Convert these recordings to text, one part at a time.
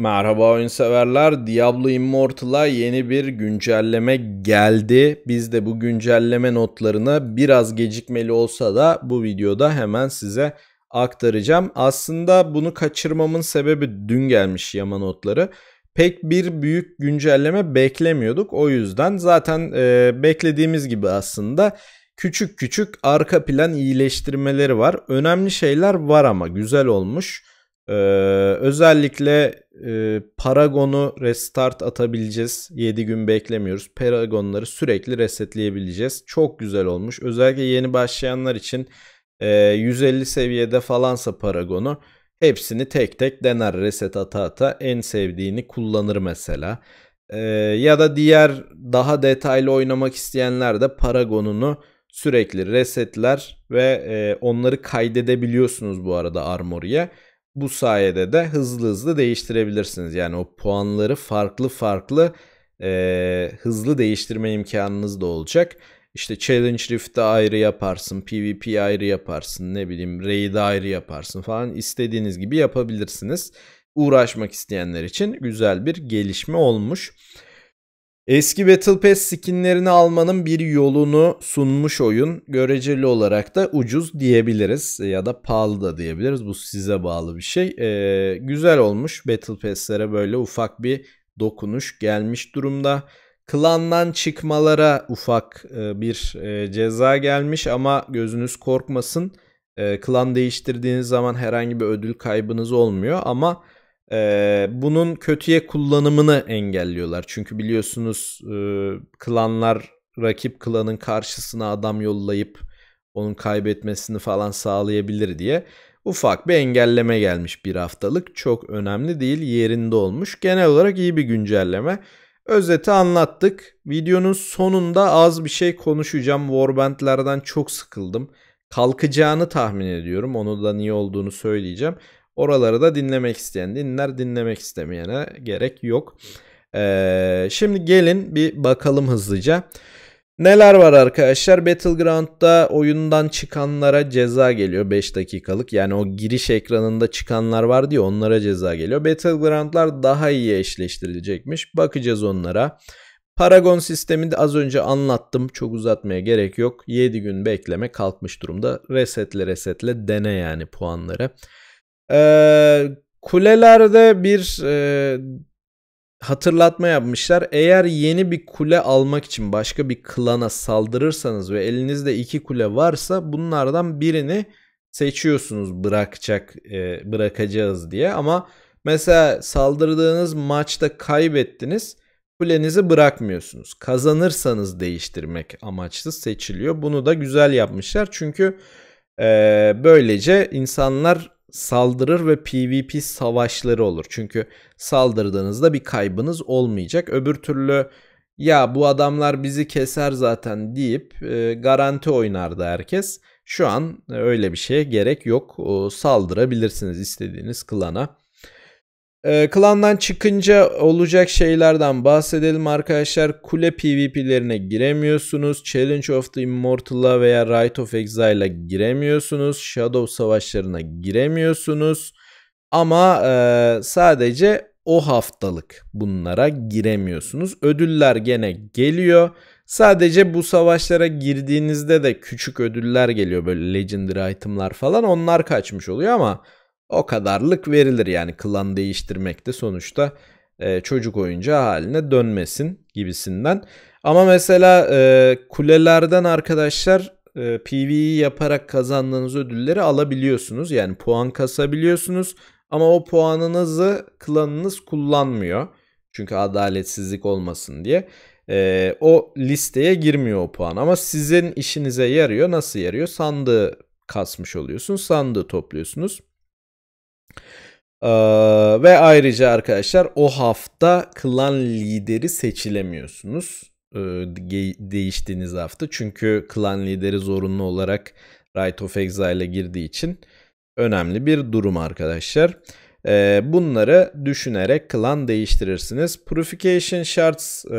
Merhaba oyun severler. Diablo Immortal'a yeni bir güncelleme geldi. Biz de bu güncelleme notlarını biraz gecikmeli olsa da bu videoda hemen size aktaracağım. Aslında bunu kaçırmamın sebebi dün gelmiş yama notları. Pek bir büyük güncelleme beklemiyorduk. O yüzden zaten e, beklediğimiz gibi aslında küçük küçük arka plan iyileştirmeleri var. Önemli şeyler var ama güzel olmuş. Ee, özellikle e, Paragon'u restart atabileceğiz. 7 gün beklemiyoruz. Paragon'ları sürekli resetleyebileceğiz. Çok güzel olmuş. Özellikle yeni başlayanlar için e, 150 seviyede falansa Paragon'u hepsini tek tek dener reset ata ata en sevdiğini kullanır mesela. E, ya da diğer daha detaylı oynamak isteyenler de Paragon'unu sürekli resetler ve e, onları kaydedebiliyorsunuz bu arada Armory'e bu sayede de hızlı hızlı değiştirebilirsiniz. Yani o puanları farklı farklı e, hızlı değiştirme imkanınız da olacak. İşte Challenge Rift'i ayrı yaparsın, PvP ayrı yaparsın, ne bileyim raid ayrı yaparsın falan istediğiniz gibi yapabilirsiniz. Uğraşmak isteyenler için güzel bir gelişme olmuş. Eski Battle Pass skinlerini almanın bir yolunu sunmuş oyun. Göreceli olarak da ucuz diyebiliriz ya da pahalı da diyebiliriz. Bu size bağlı bir şey. Ee, güzel olmuş. Battle Pass'lere böyle ufak bir dokunuş gelmiş durumda. Klandan çıkmalara ufak e, bir e, ceza gelmiş ama gözünüz korkmasın. E, klan değiştirdiğiniz zaman herhangi bir ödül kaybınız olmuyor ama e, bunun kötüye kullanımını engelliyorlar. Çünkü biliyorsunuz e, klanlar rakip klanın karşısına adam yollayıp onun kaybetmesini falan sağlayabilir diye ufak bir engelleme gelmiş bir haftalık. Çok önemli değil yerinde olmuş. Genel olarak iyi bir güncelleme. Özeti anlattık. Videonun sonunda az bir şey konuşacağım. Warband'lerden çok sıkıldım. Kalkacağını tahmin ediyorum. Onu da niye olduğunu söyleyeceğim. Oraları da dinlemek isteyen dinler, dinlemek istemeyene gerek yok. Ee, şimdi gelin bir bakalım hızlıca. Neler var arkadaşlar? Battleground'da oyundan çıkanlara ceza geliyor 5 dakikalık. Yani o giriş ekranında çıkanlar var diye onlara ceza geliyor. Battleground'lar daha iyi eşleştirilecekmiş. Bakacağız onlara. Paragon sistemi de az önce anlattım. Çok uzatmaya gerek yok. 7 gün bekleme kalkmış durumda. Resetle resetle dene yani puanları. Ee, kulelerde bir e, hatırlatma yapmışlar. Eğer yeni bir kule almak için başka bir klana saldırırsanız ve elinizde iki kule varsa bunlardan birini seçiyorsunuz bırakacak e, bırakacağız diye ama mesela saldırdığınız maçta kaybettiniz kulenizi bırakmıyorsunuz. Kazanırsanız değiştirmek amaçlı seçiliyor. Bunu da güzel yapmışlar çünkü e, böylece insanlar saldırır ve PvP savaşları olur. Çünkü saldırdığınızda bir kaybınız olmayacak. Öbür türlü ya bu adamlar bizi keser zaten deyip e, garanti oynardı herkes. Şu an e, öyle bir şeye gerek yok. O, saldırabilirsiniz istediğiniz klana. E, klandan çıkınca olacak şeylerden bahsedelim arkadaşlar. Kule PvP'lerine giremiyorsunuz. Challenge of the Immortal'a veya Right of Exile'a giremiyorsunuz. Shadow savaşlarına giremiyorsunuz. Ama e, sadece o haftalık bunlara giremiyorsunuz. Ödüller gene geliyor. Sadece bu savaşlara girdiğinizde de küçük ödüller geliyor böyle legendary itemlar falan onlar kaçmış oluyor ama o kadarlık verilir yani klan değiştirmek de sonuçta e, çocuk oyuncağı haline dönmesin gibisinden. Ama mesela e, kulelerden arkadaşlar e, PvE yaparak kazandığınız ödülleri alabiliyorsunuz. Yani puan kasabiliyorsunuz ama o puanınızı klanınız kullanmıyor. Çünkü adaletsizlik olmasın diye. E, o listeye girmiyor o puan ama sizin işinize yarıyor. Nasıl yarıyor? Sandığı kasmış oluyorsun. Sandığı topluyorsunuz. Ee, ve ayrıca arkadaşlar o hafta klan lideri seçilemiyorsunuz ee, değiştiğiniz hafta. Çünkü klan lideri zorunlu olarak Right of Exile'a girdiği için önemli bir durum arkadaşlar. E, bunları düşünerek klan değiştirirsiniz. Purification Shards e,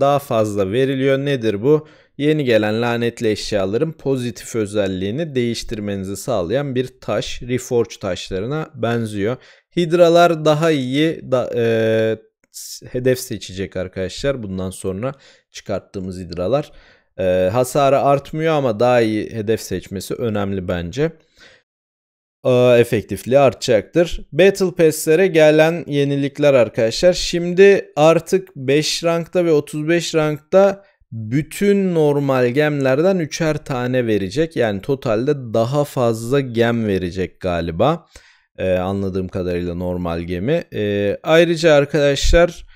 daha fazla veriliyor. Nedir bu? Yeni gelen lanetli eşyaların pozitif özelliğini değiştirmenizi sağlayan bir taş. Reforge taşlarına benziyor. Hidralar daha iyi da, e, hedef seçecek arkadaşlar. Bundan sonra çıkarttığımız hidralar. E, hasarı artmıyor ama daha iyi hedef seçmesi önemli bence. E, efektifliği artacaktır. Battle Pass'lere gelen yenilikler arkadaşlar. Şimdi artık 5 rankta ve 35 rankta bütün normal gemlerden üçer tane verecek. Yani totalde daha fazla gem verecek galiba. Ee, anladığım kadarıyla normal gemi. Ee, ayrıca arkadaşlar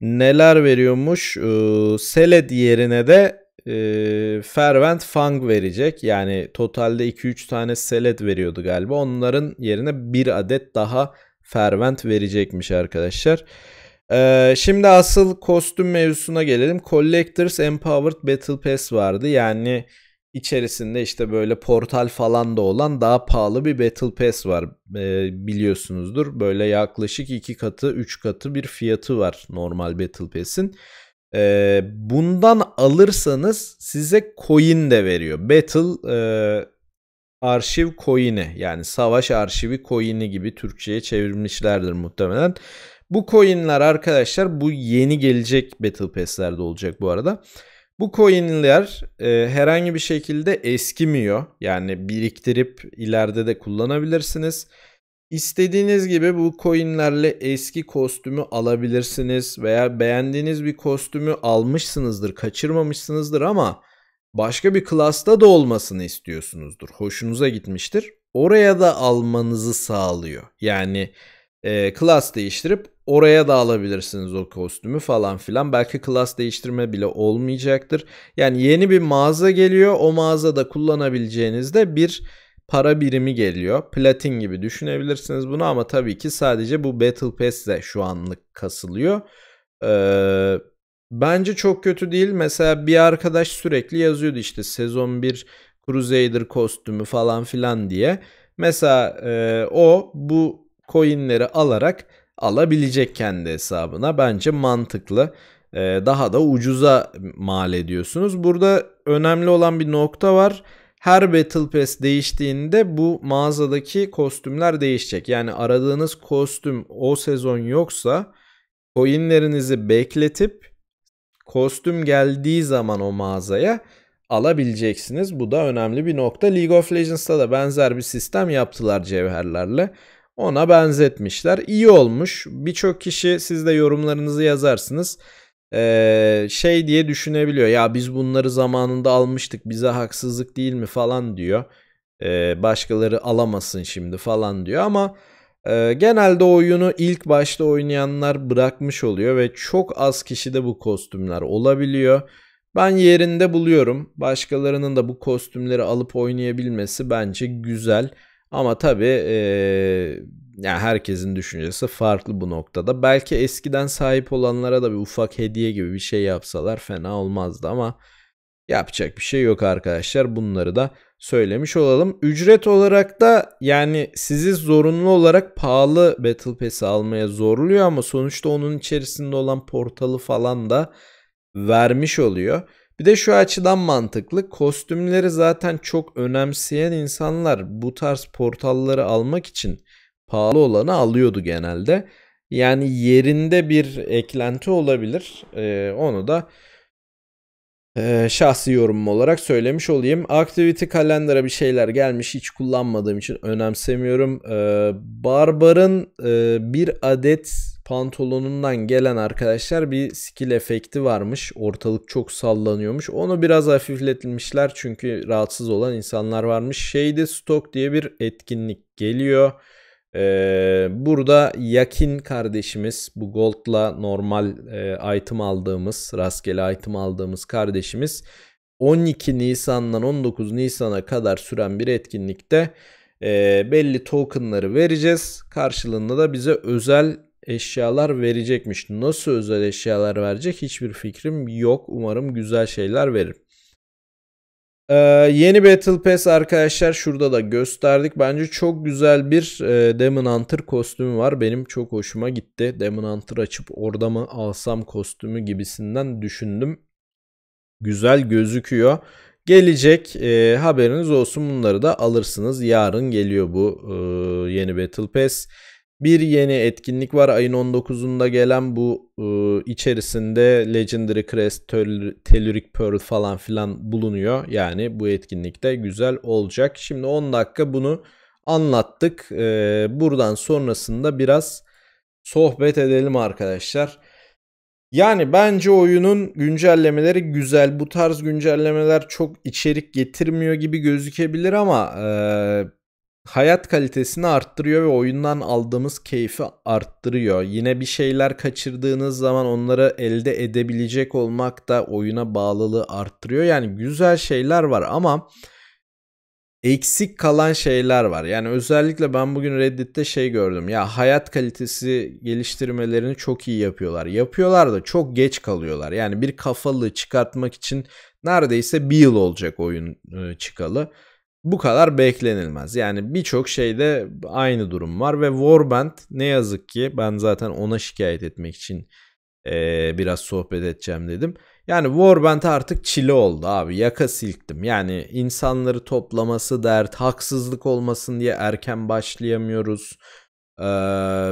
neler veriyormuş? Ee, Seled yerine de e, Fervent Fang verecek. Yani totalde 2-3 tane selet veriyordu galiba. Onların yerine bir adet daha Fervent verecekmiş arkadaşlar. Ee, şimdi asıl kostüm mevzusuna gelelim. Collectors Empowered Battle Pass vardı. Yani içerisinde işte böyle portal falan da olan daha pahalı bir Battle Pass var. Ee, biliyorsunuzdur. Böyle yaklaşık 2 katı 3 katı bir fiyatı var normal Battle Pass'in. E, bundan alırsanız size coin de veriyor. Battle e, arşiv coin'i yani savaş arşivi coin'i gibi Türkçe'ye çevirmişlerdir muhtemelen. Bu coin'ler arkadaşlar bu yeni gelecek Battle Pass'lerde olacak bu arada. Bu coin'ler e, herhangi bir şekilde eskimiyor. Yani biriktirip ileride de kullanabilirsiniz. İstediğiniz gibi bu coinlerle eski kostümü alabilirsiniz veya beğendiğiniz bir kostümü almışsınızdır, kaçırmamışsınızdır ama başka bir klasta da olmasını istiyorsunuzdur. Hoşunuza gitmiştir. Oraya da almanızı sağlıyor. Yani e, klas değiştirip oraya da alabilirsiniz o kostümü falan filan. Belki klas değiştirme bile olmayacaktır. Yani yeni bir mağaza geliyor. O mağazada kullanabileceğiniz de bir para birimi geliyor. Platin gibi düşünebilirsiniz bunu ama tabii ki sadece bu Battle Pass'le şu anlık kasılıyor. Ee, bence çok kötü değil. Mesela bir arkadaş sürekli yazıyordu işte sezon 1 Crusader kostümü falan filan diye. Mesela e, o bu coinleri alarak alabilecek kendi hesabına. Bence mantıklı. E, daha da ucuza mal ediyorsunuz. Burada önemli olan bir nokta var her Battle Pass değiştiğinde bu mağazadaki kostümler değişecek. Yani aradığınız kostüm o sezon yoksa coinlerinizi bekletip kostüm geldiği zaman o mağazaya alabileceksiniz. Bu da önemli bir nokta. League of Legends'ta da benzer bir sistem yaptılar cevherlerle. Ona benzetmişler. İyi olmuş. Birçok kişi siz de yorumlarınızı yazarsınız şey diye düşünebiliyor. Ya biz bunları zamanında almıştık bize haksızlık değil mi falan diyor. başkaları alamasın şimdi falan diyor ama genelde oyunu ilk başta oynayanlar bırakmış oluyor ve çok az kişide bu kostümler olabiliyor. Ben yerinde buluyorum. Başkalarının da bu kostümleri alıp oynayabilmesi bence güzel. Ama tabii yani herkesin düşüncesi farklı bu noktada. Belki eskiden sahip olanlara da bir ufak hediye gibi bir şey yapsalar fena olmazdı ama yapacak bir şey yok arkadaşlar. Bunları da söylemiş olalım. Ücret olarak da yani sizi zorunlu olarak pahalı Battle Pass'i almaya zorluyor ama sonuçta onun içerisinde olan portalı falan da vermiş oluyor. Bir de şu açıdan mantıklı. Kostümleri zaten çok önemseyen insanlar bu tarz portalları almak için pahalı olanı alıyordu genelde. Yani yerinde bir eklenti olabilir. Ee, onu da e, şahsi yorumum olarak söylemiş olayım. Activity Calendar'a bir şeyler gelmiş. Hiç kullanmadığım için önemsemiyorum. Ee, Barbar'ın e, bir adet pantolonundan gelen arkadaşlar bir skill efekti varmış. Ortalık çok sallanıyormuş. Onu biraz hafifletmişler çünkü rahatsız olan insanlar varmış. Şeyde stock diye bir etkinlik geliyor. Ee, burada Yakin kardeşimiz bu Gold'la normal e, item aldığımız rastgele item aldığımız kardeşimiz 12 Nisan'dan 19 Nisan'a kadar süren bir etkinlikte e, belli tokenları vereceğiz. Karşılığında da bize özel eşyalar verecekmiş. Nasıl özel eşyalar verecek hiçbir fikrim yok. Umarım güzel şeyler verir. Ee, yeni Battle Pass arkadaşlar şurada da gösterdik. Bence çok güzel bir e, Demon Hunter kostümü var. Benim çok hoşuma gitti. Demon Hunter açıp orada mı alsam kostümü gibisinden düşündüm. Güzel gözüküyor. Gelecek e, haberiniz olsun bunları da alırsınız. Yarın geliyor bu e, yeni Battle Pass. Bir yeni etkinlik var ayın 19'unda gelen bu e, içerisinde Legendary Crest, Telluric Pearl falan filan bulunuyor. Yani bu etkinlikte güzel olacak. Şimdi 10 dakika bunu anlattık. E, buradan sonrasında biraz sohbet edelim arkadaşlar. Yani bence oyunun güncellemeleri güzel. Bu tarz güncellemeler çok içerik getirmiyor gibi gözükebilir ama e, hayat kalitesini arttırıyor ve oyundan aldığımız keyfi arttırıyor. Yine bir şeyler kaçırdığınız zaman onları elde edebilecek olmak da oyuna bağlılığı arttırıyor. Yani güzel şeyler var ama eksik kalan şeyler var. Yani özellikle ben bugün Reddit'te şey gördüm. Ya hayat kalitesi geliştirmelerini çok iyi yapıyorlar. Yapıyorlar da çok geç kalıyorlar. Yani bir kafalığı çıkartmak için neredeyse bir yıl olacak oyun ıı, çıkalı bu kadar beklenilmez. Yani birçok şeyde aynı durum var ve Warband ne yazık ki ben zaten ona şikayet etmek için ee, biraz sohbet edeceğim dedim. Yani Warband artık çile oldu abi yaka silktim. Yani insanları toplaması dert, haksızlık olmasın diye erken başlayamıyoruz. Ee,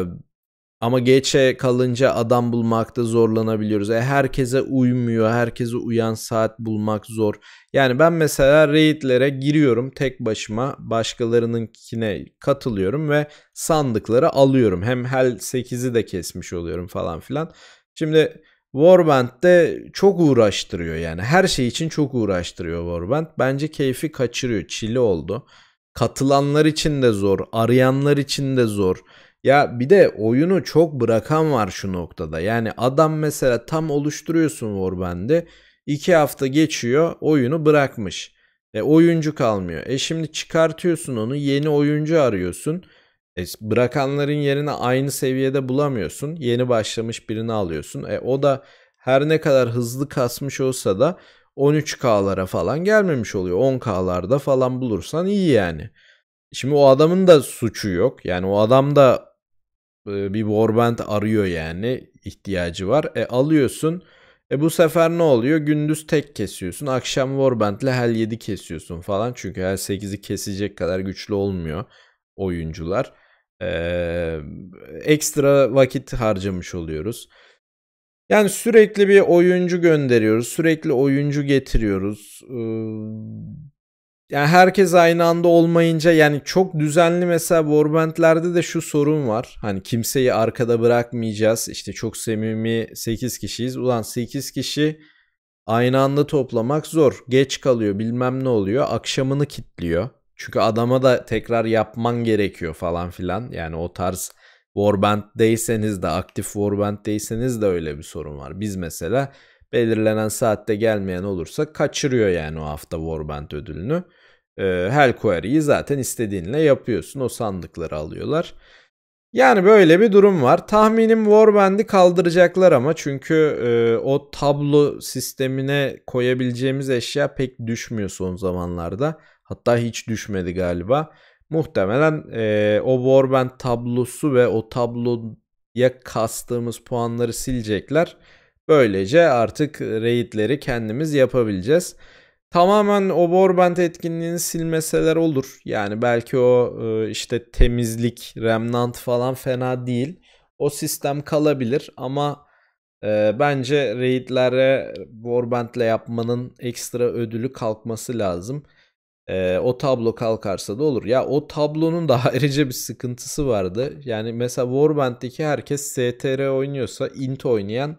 ama geçe kalınca adam bulmakta zorlanabiliyoruz. E herkese uymuyor. Herkese uyan saat bulmak zor. Yani ben mesela raidlere giriyorum tek başıma. Başkalarınınkine katılıyorum ve sandıkları alıyorum. Hem hel 8'i de kesmiş oluyorum falan filan. Şimdi Warband de çok uğraştırıyor yani. Her şey için çok uğraştırıyor Warband. Bence keyfi kaçırıyor. Çili oldu. Katılanlar için de zor. Arayanlar için de zor. Ya bir de oyunu çok bırakan var şu noktada. Yani adam mesela tam oluşturuyorsun Warband'i. iki hafta geçiyor oyunu bırakmış. E oyuncu kalmıyor. E şimdi çıkartıyorsun onu yeni oyuncu arıyorsun. E bırakanların yerine aynı seviyede bulamıyorsun. Yeni başlamış birini alıyorsun. E o da her ne kadar hızlı kasmış olsa da 13K'lara falan gelmemiş oluyor. 10K'larda falan bulursan iyi yani. Şimdi o adamın da suçu yok. Yani o adam da ee, bir warband arıyor yani ihtiyacı var. E alıyorsun. E bu sefer ne oluyor? Gündüz tek kesiyorsun. Akşam warband ile hel 7 kesiyorsun falan. Çünkü her 8'i kesecek kadar güçlü olmuyor oyuncular. Ee, ekstra vakit harcamış oluyoruz. Yani sürekli bir oyuncu gönderiyoruz. Sürekli oyuncu getiriyoruz. Ee, yani herkes aynı anda olmayınca yani çok düzenli mesela warbandlerde de şu sorun var. Hani kimseyi arkada bırakmayacağız. İşte çok samimi 8 kişiyiz. Ulan 8 kişi aynı anda toplamak zor. Geç kalıyor bilmem ne oluyor. Akşamını kilitliyor. Çünkü adama da tekrar yapman gerekiyor falan filan. Yani o tarz warband'deyseniz de aktif warband'deyseniz de öyle bir sorun var. Biz mesela belirlenen saatte gelmeyen olursa kaçırıyor yani o hafta Warband ödülünü. Ee, her Helquari'yi zaten istediğinle yapıyorsun. O sandıkları alıyorlar. Yani böyle bir durum var. Tahminim Warband'i kaldıracaklar ama çünkü e, o tablo sistemine koyabileceğimiz eşya pek düşmüyor son zamanlarda. Hatta hiç düşmedi galiba. Muhtemelen e, o Warband tablosu ve o tabloya kastığımız puanları silecekler Böylece artık raidleri kendimiz yapabileceğiz. Tamamen o warband etkinliğini silmeseler olur. Yani belki o e, işte temizlik, remnant falan fena değil. O sistem kalabilir ama e, bence raidlere warband'le yapmanın ekstra ödülü kalkması lazım. E, o tablo kalkarsa da olur. Ya o tablonun da ayrıca bir sıkıntısı vardı. Yani mesela warband'deki herkes STR oynuyorsa int oynayan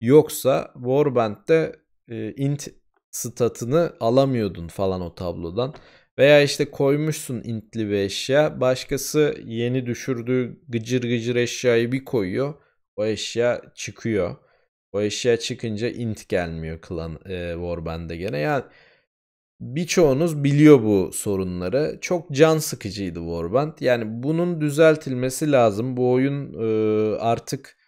Yoksa Warband'de e, int statını alamıyordun falan o tablodan. Veya işte koymuşsun intli bir eşya. Başkası yeni düşürdüğü gıcır gıcır eşyayı bir koyuyor. O eşya çıkıyor. O eşya çıkınca int gelmiyor klan e, Warband'e gene. Yani birçoğunuz biliyor bu sorunları. Çok can sıkıcıydı Warband. Yani bunun düzeltilmesi lazım. Bu oyun e, artık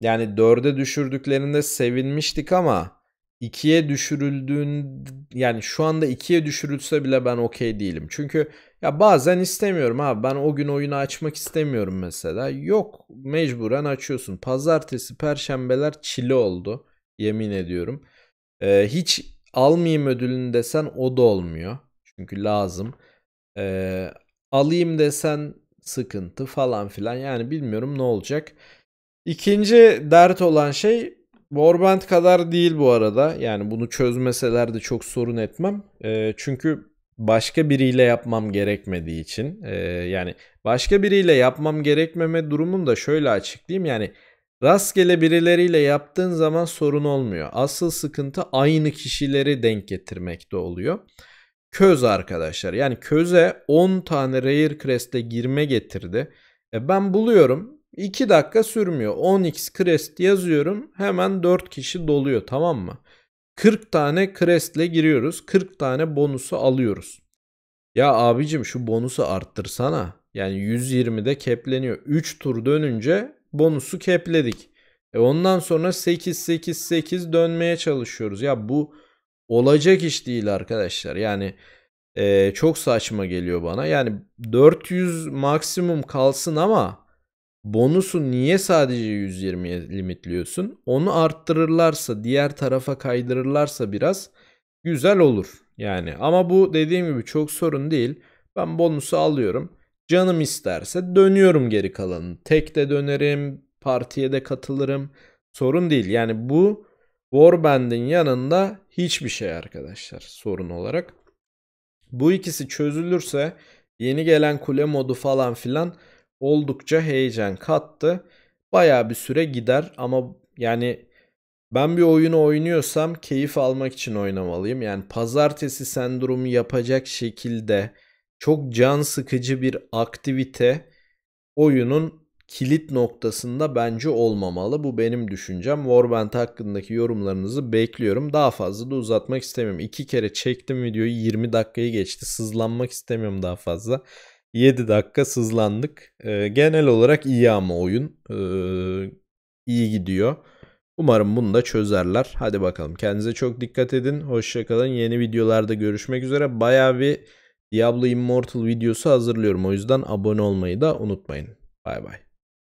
yani dörde düşürdüklerinde sevinmiştik ama ikiye düşürüldüğün yani şu anda ikiye düşürülse bile ben okey değilim. Çünkü ya bazen istemiyorum abi ben o gün oyunu açmak istemiyorum mesela. Yok mecburen açıyorsun. Pazartesi perşembeler çile oldu yemin ediyorum. Ee, hiç almayayım ödülünü desen o da olmuyor. Çünkü lazım. Ee, alayım desen sıkıntı falan filan yani bilmiyorum ne olacak. İkinci dert olan şey Warband kadar değil bu arada. Yani bunu çözmeseler de çok sorun etmem. E, çünkü başka biriyle yapmam gerekmediği için. E, yani başka biriyle yapmam gerekmeme durumunu da şöyle açıklayayım. Yani rastgele birileriyle yaptığın zaman sorun olmuyor. Asıl sıkıntı aynı kişileri denk getirmekte oluyor. Köz arkadaşlar. Yani köze 10 tane Rare Crest'e girme getirdi. E ben buluyorum 2 dakika sürmüyor. 10x crest yazıyorum. Hemen 4 kişi doluyor tamam mı? 40 tane crestle giriyoruz. 40 tane bonusu alıyoruz. Ya abicim şu bonusu arttırsana. Yani 120'de kepleniyor. 3 tur dönünce bonusu kepledik. E ondan sonra 8 8 8 dönmeye çalışıyoruz. Ya bu olacak iş değil arkadaşlar. Yani e, çok saçma geliyor bana. Yani 400 maksimum kalsın ama bonusu niye sadece 120'ye limitliyorsun? Onu arttırırlarsa, diğer tarafa kaydırırlarsa biraz güzel olur. Yani ama bu dediğim gibi çok sorun değil. Ben bonusu alıyorum. Canım isterse dönüyorum geri kalanını. Tek de dönerim, partiye de katılırım. Sorun değil. Yani bu Warband'in yanında hiçbir şey arkadaşlar sorun olarak. Bu ikisi çözülürse yeni gelen kule modu falan filan oldukça heyecan kattı. Baya bir süre gider ama yani ben bir oyunu oynuyorsam keyif almak için oynamalıyım. Yani pazartesi sendromu yapacak şekilde çok can sıkıcı bir aktivite oyunun kilit noktasında bence olmamalı. Bu benim düşüncem. Warband hakkındaki yorumlarınızı bekliyorum. Daha fazla da uzatmak istemiyorum. İki kere çektim videoyu 20 dakikayı geçti. Sızlanmak istemiyorum daha fazla. 7 dakika sızlandık. E, genel olarak iyi ama oyun. E, iyi gidiyor. Umarım bunu da çözerler. Hadi bakalım. Kendinize çok dikkat edin. Hoşçakalın. Yeni videolarda görüşmek üzere. Baya bir Diablo Immortal videosu hazırlıyorum. O yüzden abone olmayı da unutmayın. Bay bay.